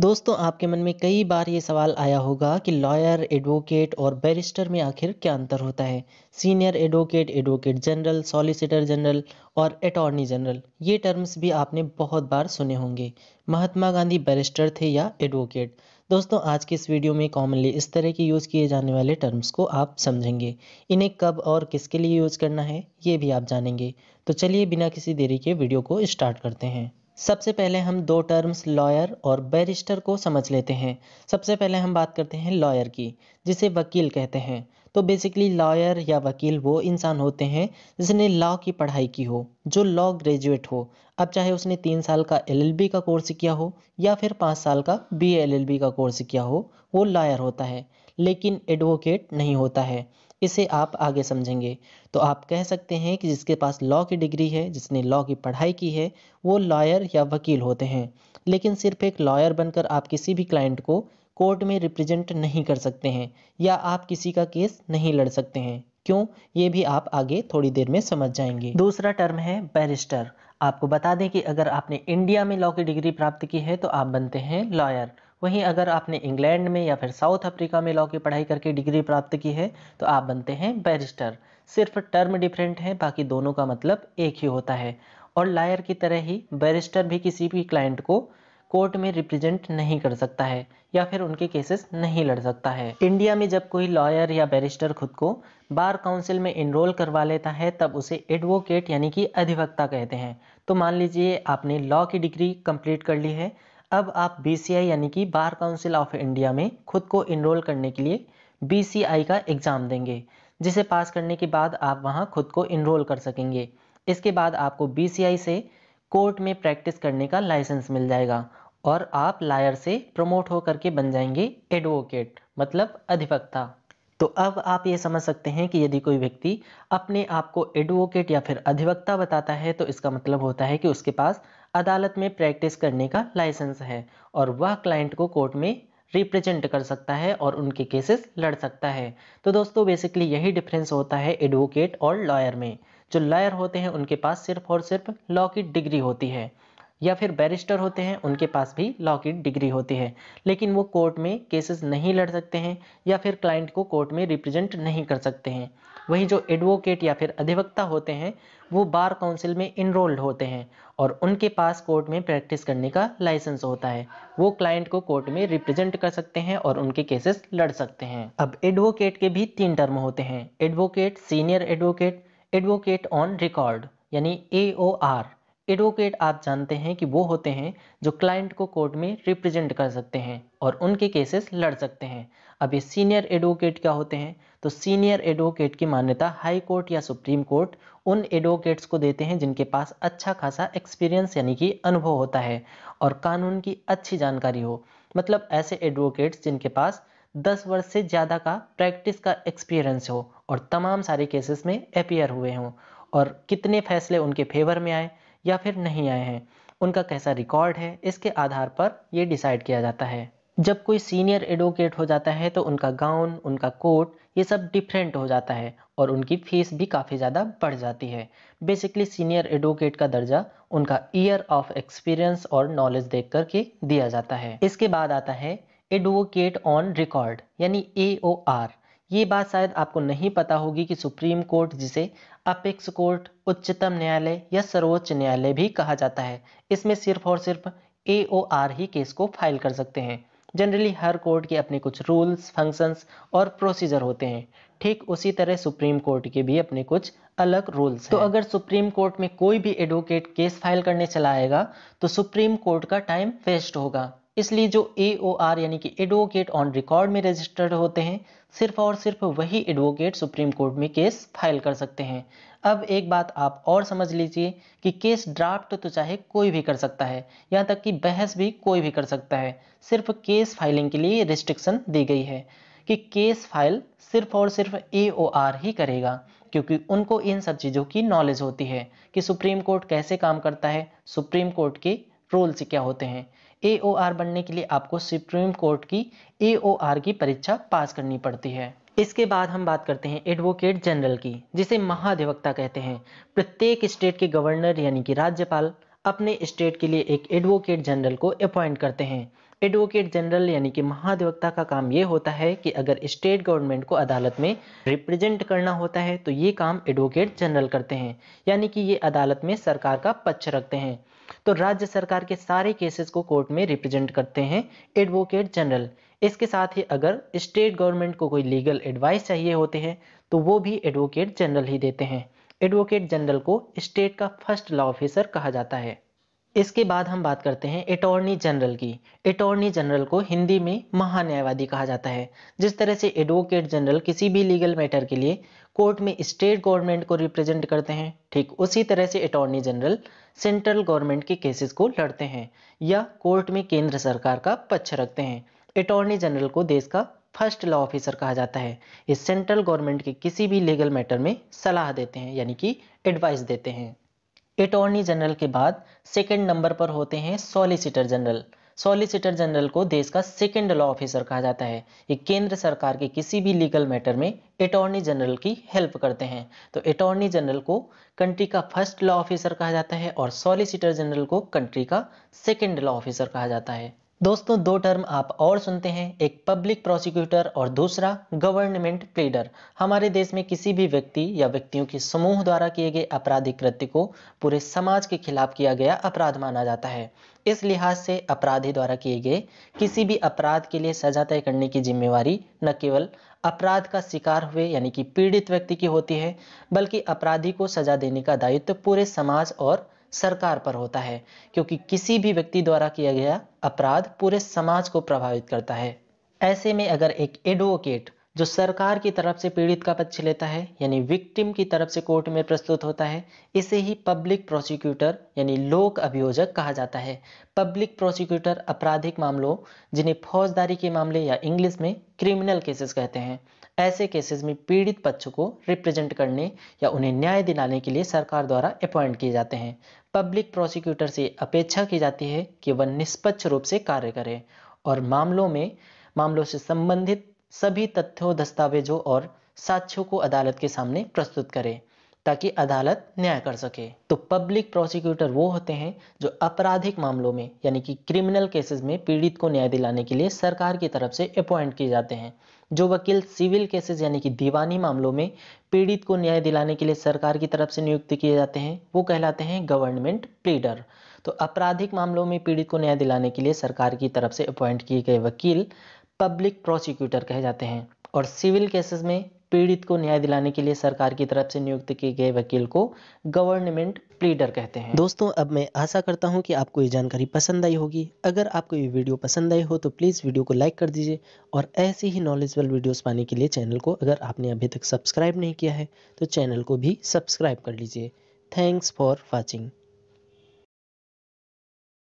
दोस्तों आपके मन में कई बार ये सवाल आया होगा कि लॉयर एडवोकेट और बैरिस्टर में आखिर क्या अंतर होता है senior advocate advocate general solicitor general और अटॉर्नी जनरल ये टर्म्स भी आपने बहुत बार सुने होंगे महात्मा गांधी बैरिस्टर थे या एडवोकेट दोस्तों आज के इस वीडियो में कॉमनली इस तरह के यूज़ किए जाने वाले टर्म्स को आप समझेंगे इन्हें कब और किसके लिए यूज़ करना है ये भी आप जानेंगे तो चलिए बिना किसी देरी के वीडियो को स्टार्ट करते हैं सबसे पहले हम दो टर्म्स लॉयर और बैरिस्टर को समझ लेते हैं सबसे पहले हम बात करते हैं लॉयर की जिसे वकील कहते हैं तो बेसिकली लॉयर या वकील वो इंसान होते हैं जिसने लॉ की पढ़ाई की हो जो लॉ ग्रेजुएट हो अब चाहे उसने तीन साल का एलएलबी का कोर्स किया हो या फिर पाँच साल का बी एलएलबी का कोर्स किया हो वो लॉयर होता है लेकिन एडवोकेट नहीं होता है इसे आप आगे समझेंगे तो आप कह सकते हैं कि जिसके पास लॉ की डिग्री है जिसने लॉ की पढ़ाई की है वो लॉयर या वकील होते हैं लेकिन सिर्फ एक लॉयर बनकर आप किसी भी क्लाइंट को कोर्ट में रिप्रेजेंट नहीं कर सकते हैं या आप किसी का केस नहीं लड़ सकते हैं क्यों ये भी आप आगे थोड़ी देर में समझ जाएंगे दूसरा टर्म है बैरिस्टर आपको बता दें कि अगर आपने इंडिया में लॉ की डिग्री प्राप्त की है तो आप बनते हैं लॉयर वहीं अगर आपने इंग्लैंड में या फिर साउथ अफ्रीका में लॉ की पढ़ाई करके डिग्री प्राप्त की है तो आप बनते हैं बैरिस्टर सिर्फ टर्म डिफरेंट है बाकी दोनों का मतलब एक ही होता है और लायर की तरह ही बैरिस्टर भी किसी भी क्लाइंट को कोर्ट में रिप्रेजेंट नहीं कर सकता है या फिर उनके केसेस नहीं लड़ सकता है इंडिया में जब कोई लॉयर या बैरिस्टर खुद को बार काउंसिल में इनरोल करवा लेता है तब उसे एडवोकेट यानी कि अधिवक्ता कहते हैं तो मान लीजिए आपने लॉ की डिग्री कंप्लीट कर ली है अब आप बी यानी कि बार काउंसिल ऑफ इंडिया में खुद को इनरोल करने के लिए बी का एग्ज़ाम देंगे जिसे पास करने के बाद आप वहाँ खुद को इनरोल कर सकेंगे इसके बाद आपको बी से कोर्ट में प्रैक्टिस करने का लाइसेंस मिल जाएगा और आप लायर से प्रमोट होकर के बन जाएंगे एडवोकेट मतलब अधिवक्ता तो अब आप ये समझ सकते हैं कि यदि कोई व्यक्ति अपने आप को एडवोकेट या फिर अधिवक्ता बताता है तो इसका मतलब होता है कि उसके पास अदालत में प्रैक्टिस करने का लाइसेंस है और वह क्लाइंट को कोर्ट में रिप्रेजेंट कर सकता है और उनके केसेस लड़ सकता है तो दोस्तों बेसिकली यही डिफरेंस होता है एडवोकेट और लॉयर में जो लॉयर होते हैं उनके पास सिर्फ और सिर्फ लॉ की डिग्री होती है या फिर बैरिस्टर होते हैं उनके पास भी लॉ की डिग्री होती है लेकिन वो कोर्ट में केसेस नहीं लड़ सकते हैं या फिर क्लाइंट को कोर्ट में रिप्रेजेंट नहीं कर सकते हैं वहीं जो एडवोकेट या फिर अधिवक्ता होते हैं वो बार काउंसिल में इनरोल्ड होते हैं और उनके पास कोर्ट में प्रैक्टिस करने का लाइसेंस होता है वो क्लाइंट को कोर्ट में रिप्रेजेंट कर सकते हैं और उनके केसेस लड़ सकते हैं अब एडवोकेट के भी तीन टर्म होते हैं advocate senior advocate advocate on record यानी ए ओ आर एडवोकेट आप जानते हैं कि वो होते हैं जो क्लाइंट को कोर्ट में रिप्रेजेंट कर सकते हैं और उनके केसेस लड़ सकते हैं अब ये सीनियर एडवोकेट क्या होते हैं तो सीनियर एडवोकेट की मान्यता हाई कोर्ट या सुप्रीम कोर्ट उन एडवोकेट्स को देते हैं जिनके पास अच्छा खासा एक्सपीरियंस यानी कि अनुभव होता है और कानून की अच्छी जानकारी हो मतलब ऐसे एडवोकेट्स जिनके पास दस वर्ष से ज़्यादा का प्रैक्टिस का एक्सपीरियंस हो और तमाम सारे केसेस में अपेयर हुए हों और कितने फैसले उनके फेवर में आए या फिर नहीं आए हैं उनका कैसा रिकॉर्ड है इसके आधार पर ये डिसाइड किया जाता है जब कोई सीनियर एडवोकेट हो जाता है तो उनका गाउन उनका कोट ये सब डिफरेंट हो जाता है और उनकी फीस भी काफ़ी ज़्यादा बढ़ जाती है बेसिकली सीनियर एडवोकेट का दर्जा उनका ईयर ऑफ एक्सपीरियंस और नॉलेज देख कर के दिया जाता है इसके बाद आता है एडवोकेट ऑन रिकॉर्ड यानी ए ओ आर ये बात शायद आपको नहीं पता होगी कि सुप्रीम कोर्ट जिसे अपेक्स कोर्ट उच्चतम न्यायालय या सर्वोच्च न्यायालय भी कहा जाता है इसमें सिर्फ और सिर्फ ए ही केस को फाइल कर सकते हैं जनरली हर कोर्ट के अपने कुछ रूल्स फंक्शंस और प्रोसीजर होते हैं ठीक उसी तरह सुप्रीम कोर्ट के भी अपने कुछ अलग रूल्स तो अगर सुप्रीम कोर्ट में कोई भी एडवोकेट केस फाइल करने चला आएगा तो सुप्रीम कोर्ट का टाइम वेस्ट होगा इसलिए जो ए ओ आर यानी कि एडवोकेट ऑन रिकॉर्ड में रजिस्टर्ड होते हैं सिर्फ और सिर्फ वही एडवोकेट सुप्रीम कोर्ट में केस फाइल कर सकते हैं अब एक बात आप और समझ लीजिए कि केस ड्राफ्ट तो चाहे कोई भी कर सकता है यहाँ तक कि बहस भी कोई भी कर सकता है सिर्फ केस फाइलिंग के लिए रिस्ट्रिक्शन दी गई है कि केस फाइल सिर्फ और सिर्फ ए ओ आर ही करेगा क्योंकि उनको इन सब चीज़ों की नॉलेज होती है कि सुप्रीम कोर्ट कैसे काम करता है सुप्रीम कोर्ट के रूल्स क्या होते हैं ए बनने के लिए आपको सुप्रीम कोर्ट की ए की परीक्षा पास करनी पड़ती है इसके बाद हम बात करते हैं एडवोकेट जनरल की जिसे महाधिवक्ता कहते हैं प्रत्येक स्टेट के गवर्नर यानी कि राज्यपाल अपने स्टेट के लिए एक एडवोकेट जनरल को अपॉइंट करते हैं एडवोकेट जनरल यानी कि महाधिवक्ता का काम ये होता है कि अगर स्टेट गवर्नमेंट को अदालत में रिप्रेजेंट करना होता है तो ये काम एडवोकेट जनरल करते हैं यानी कि ये अदालत में सरकार का पक्ष रखते हैं तो राज्य सरकार के सारे केसेस को कोर्ट में रिप्रेजेंट करते हैं एडवोकेट जनरल इसके साथ ही अगर स्टेट गवर्नमेंट को कोई लीगल एडवाइस चाहिए होते हैं तो वो भी एडवोकेट जनरल ही देते हैं एडवोकेट जनरल को स्टेट का फर्स्ट लॉ ऑफिसर कहा जाता है इसके बाद हम बात करते हैं अटॉर्नी जनरल की अटॉर्नी जनरल को हिंदी में महान्यायवादी कहा जाता है जिस तरह से एडवोकेट जनरल किसी भी लीगल मैटर के लिए कोर्ट में स्टेट गवर्नमेंट को रिप्रेजेंट करते हैं ठीक उसी तरह से अटॉर्नी जनरल सेंट्रल गवर्नमेंट के केसेस को लड़ते हैं या कोर्ट में केंद्र सरकार का पक्ष रखते हैं अटॉर्नी जनरल को देश का फर्स्ट लॉ ऑफिसर कहा जाता है ये सेंट्रल गवर्नमेंट के किसी भी लीगल मैटर में सलाह देते हैं यानी कि एडवाइस देते हैं अटॉर्नी जनरल के बाद सेकेंड नंबर पर होते हैं सॉलिसिटर जनरल सॉलिसिटर जनरल को देश का सेकेंड लॉ ऑफिसर कहा जाता है ये केंद्र सरकार के किसी भी लीगल मैटर में अटॉर्नी जनरल की हेल्प करते हैं तो अटॉर्नी जनरल को कंट्री का फर्स्ट लॉ ऑफिसर कहा जाता है और सॉलिसिटर जनरल को कंट्री का सेकेंड लॉ ऑफिसर कहा जाता है दोस्तों दो टर्म आप और सुनते हैं एक पब्लिक प्रोसिक्यूटर और दूसरा गवर्नमेंट प्लीडर हमारे देश में किसी भी व्यक्ति या व्यक्तियों के समूह द्वारा किए गए आपराधिक कृत्य को पूरे समाज के खिलाफ किया गया अपराध माना जाता है इस लिहाज से अपराधी द्वारा किए गए किसी भी अपराध के लिए सजा तय करने की जिम्मेवारी न केवल अपराध का शिकार हुए यानी कि पीड़ित व्यक्ति की होती है बल्कि अपराधी को सजा देने का दायित्व पूरे समाज और सरकार पर होता है क्योंकि किसी भी व्यक्ति द्वारा किया गया अपराध पूरे समाज को प्रभावित करता है ऐसे में अगर एक एडवोकेट जो सरकार की तरफ से पीड़ित का पक्ष लेता है यानी विक्टिम की तरफ से कोर्ट में प्रस्तुत होता है इसे ही पब्लिक प्रोसिक्यूटर यानी लोक अभियोजक कहा जाता है पब्लिक प्रोसिक्यूटर आपराधिक मामलों जिन्हें फौजदारी के मामले या इंग्लिश में क्रिमिनल केसेस कहते हैं ऐसे केसेस में पीड़ित पक्ष को रिप्रेजेंट करने या उन्हें न्याय दिलाने के लिए सरकार द्वारा अपॉइंट किए जाते हैं पब्लिक प्रोसिक्यूटर से अपेक्षा की जाती है कि वह निष्पक्ष रूप से कार्य करें और मामलों में मामलों से संबंधित सभी तथ्यों दस्तावेजों और साक्ष्यों को अदालत के सामने प्रस्तुत करें ताकि अदालत न्याय कर सके तो पब्लिक प्रोसिक्यूटर वो होते हैं जो आपराधिक मामलों में यानी कि क्रिमिनल केसेस में पीड़ित को न्याय दिलाने के लिए सरकार की तरफ से अपॉइंट किए जाते हैं जो वकील सिविल केसेस यानी कि दीवानी मामलों में पीड़ित को न्याय दिलाने के लिए सरकार की तरफ से नियुक्त किए जाते हैं वो कहलाते हैं गवर्नमेंट प्लीडर तो आपराधिक मामलों में पीड़ित को न्याय दिलाने के लिए सरकार की तरफ से अपॉइंट किए गए वकील पब्लिक प्रोसिक्यूटर कहे जाते हैं और सिविल केसेस में पीड़ित को न्याय दिलाने के लिए सरकार की तरफ से नियुक्त किए गए वकील को गवर्नमेंट प्लीडर कहते हैं दोस्तों अब मैं आशा करता हूं कि आपको ये जानकारी पसंद आई होगी अगर आपको ये वीडियो पसंद आई हो तो प्लीज़ वीडियो को लाइक कर दीजिए और ऐसे ही नॉलेजबल वीडियोस पाने के लिए चैनल को अगर आपने अभी तक सब्सक्राइब नहीं किया है तो चैनल को भी सब्सक्राइब कर लीजिए थैंक्स फॉर वॉचिंग